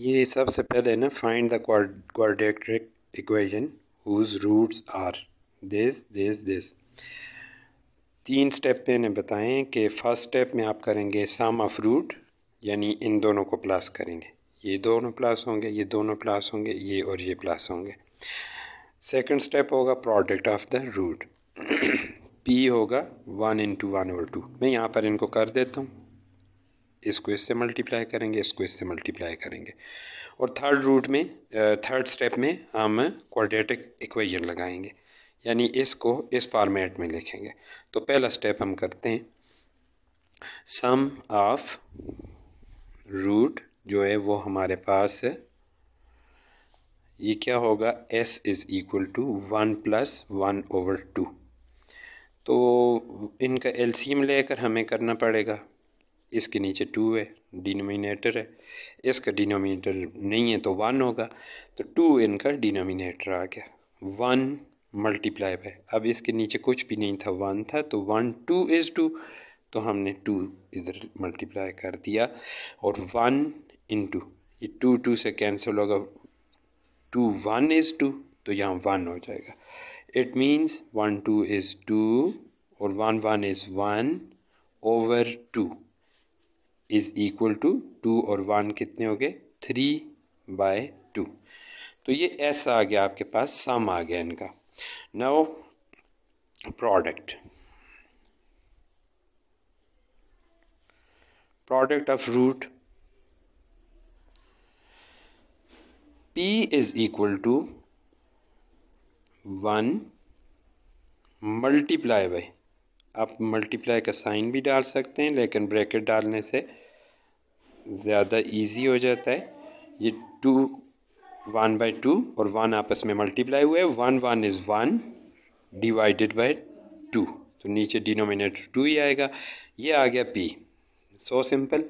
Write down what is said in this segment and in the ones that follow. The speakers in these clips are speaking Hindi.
ये सबसे पहले ना find the quadratic equation whose roots are this this this तीन स्टेप में इन्हें बताएं कि फर्स्ट स्टेप में आप करेंगे सम ऑफ रूट यानी इन दोनों को प्लस करेंगे ये दोनों प्लस होंगे ये दोनों प्लस होंगे ये और ये प्लस होंगे सेकंड स्टेप होगा product of the root P होगा वन इंटू वन और टू मैं यहाँ पर इनको कर देता हूँ इसको इससे मल्टीप्लाई करेंगे इसको इससे मल्टीप्लाई करेंगे और थर्ड रूट में थर्ड स्टेप में हम क्वाड्रेटिक इक्वेशन लगाएंगे यानी इसको इस फॉर्मेट में लिखेंगे तो पहला स्टेप हम करते हैं सम ऑफ रूट जो है वो हमारे पास ये क्या होगा s is equal to one plus one over two तो इनका एलसीएम लेकर हमें करना पड़ेगा इसके नीचे टू है डिनोमिनेटर है इसका डिनोमिनेटर नहीं है तो वन होगा तो टू इनका डिनोमिनेटर आ गया वन मल्टीप्लाई बाय अब इसके नीचे कुछ भी नहीं था वन था तो वन टू इज़ टू तो हमने टू इधर मल्टीप्लाई कर दिया और वन इन टू ये टू टू से कैंसिल होगा टू वन इज़ टू तो यहाँ वन हो जाएगा it means one two is two और one one is one over two is equal to two और वन कितने हो गए थ्री बाय टू तो ये ऐसा आ गया आपके पास सम आ गया इनका now product product of root p is equal to one multiply by आप मल्टीप्लाई का साइन भी डाल सकते हैं लेकिन ब्रैकेट डालने से ज़्यादा इजी हो जाता है ये टू वन बाई टू और वन आपस में मल्टीप्लाई हुआ है one one is one divided by two तो नीचे डिनोमिनेटर टू ही आएगा ये आ गया पी सो सिंपल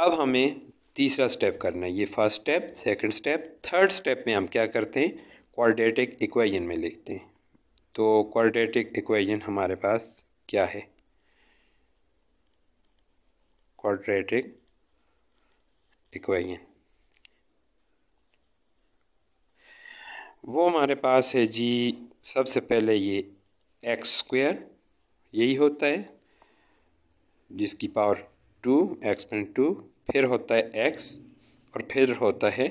अब हमें तीसरा स्टेप करना है ये first step second step third step में हम क्या करते हैं क्वाड्रेटिक इक्वेशन में लिखते हैं तो क्वाड्रेटिक इक्वेशन हमारे पास क्या है क्वाड्रेटिक इक्वेशन वो हमारे पास है जी सबसे पहले ये एक्स स्क्वेयर यही होता है जिसकी power two X point two फिर होता है एक्स और फिर होता है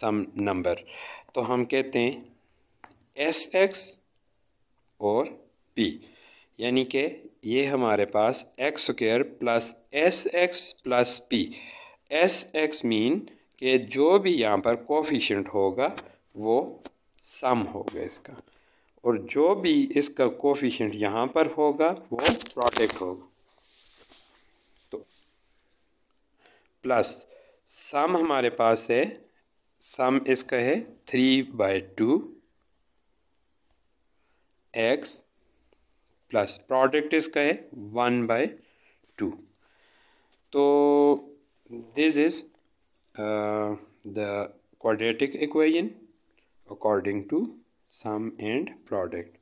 सम नंबर तो हम कहते हैं एस एक्स और पी यानी कि ये हमारे पास X square plus S X plus P S X mean के जो भी यहाँ पर कोफिशेंट होगा वो सम होगा इसका और जो भी इसका कोफिशेंट यहाँ पर होगा वो प्रोडक्ट होगा तो प्लस सम हमारे पास है सम इसका है three by two X plus product इसका है वन बाय टू तो this is uh, the quadratic equation according to sum and product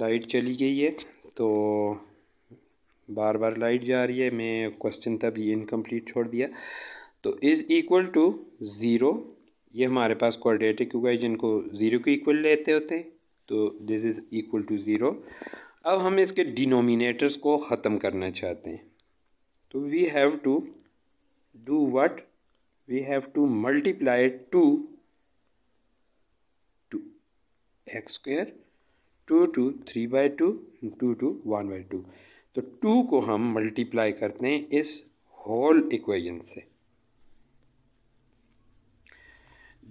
light चली गई है तो बार बार लाइट जा रही है मैं क्वेश्चन तभी इनकम्प्लीट छोड़ दिया तो इज़ इक्वल टू ज़ीरो ये हमारे पास क्वाड्रेटिक इक्वेशन को ज़ीरो के इक्वल लेते होते हैं तो this is equal to zero अब हम इसके डिनोमिनेटर्स को ख़त्म करना चाहते हैं तो we have to do what we have to multiply two two X square two two three by two two two one by two तो टू को हम मल्टीप्लाई करते हैं इस होल इक्वेशन से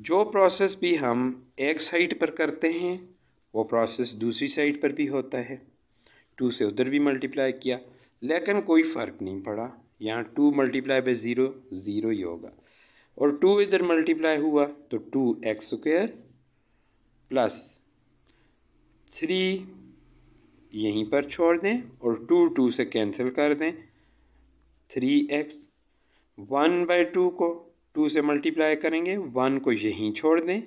जो प्रोसेस भी हम एक साइड पर करते हैं वो प्रोसेस दूसरी साइड पर भी होता है टू से उधर भी मल्टीप्लाई किया लेकिन कोई फ़र्क नहीं पड़ा यहाँ two multiply by zero zero ही होगा और टू इधर मल्टीप्लाई हुआ तो two X square plus three यहीं पर छोड़ दें और टू टू से कैंसिल कर दें three X one by two को टू से मल्टीप्लाई करेंगे वन को यहीं छोड़ दें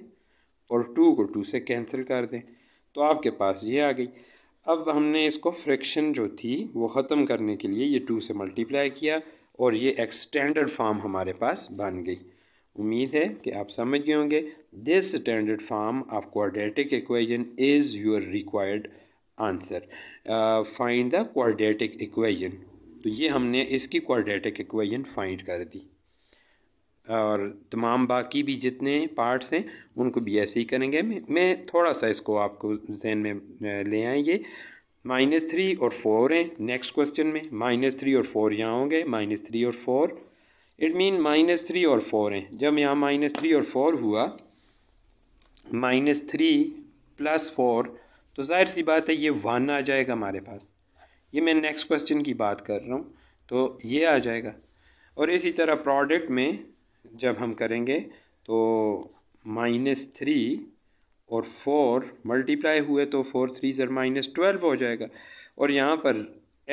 और टू को टू से कैंसिल कर दें तो आपके पास ये आ गई अब हमने इसको फ्रैक्शन जो थी वो ख़त्म करने के लिए ये टू से मल्टीप्लाई किया और ये एक्सटेंडेड फॉर्म हमारे पास बन गई उम्मीद है कि आप समझ गए होंगे this standard form of quadratic equation is your required answer find the quadratic equation तो ये हमने इसकी क्वाड्रेटिक इक्वेशन फाइंड कर दी और तमाम बाकी भी जितने पार्ट्स हैं उनको भी ऐसे ही करेंगे मैं मैं थोड़ा सा इसको आपको जहन में ले आएंगे माइनस थ्री और फोर हैं नेक्स्ट क्वेश्चन में माइनस थ्री और फोर यहाँ होंगे माइनस थ्री और four it mean minus three और फोर हैं जब यहाँ माइनस थ्री और फोर हुआ माइनस थ्री प्लस फोर तो जाहिर सी बात है ये वन आ जाएगा हमारे पास ये मैं नेक्स्ट क्वेश्चन की बात कर रहा हूँ तो ये आ जाएगा और इसी तरह प्रोडक्ट में जब हम करेंगे तो माइनस थ्री और फोर मल्टीप्लाई हुए तो फोर थ्री जर माइनस ट्वेल्व हो जाएगा और यहाँ पर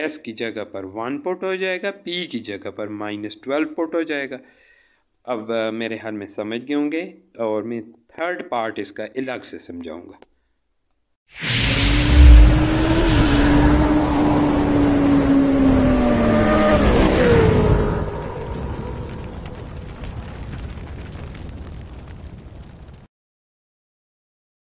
एस की जगह पर वन पुट हो जाएगा पी की जगह पर माइनस ट्वेल्व पुट हो जाएगा अब मेरे हाल में समझ गए होंगे और मैं थर्ड पार्ट इसका अलग से समझाऊँगा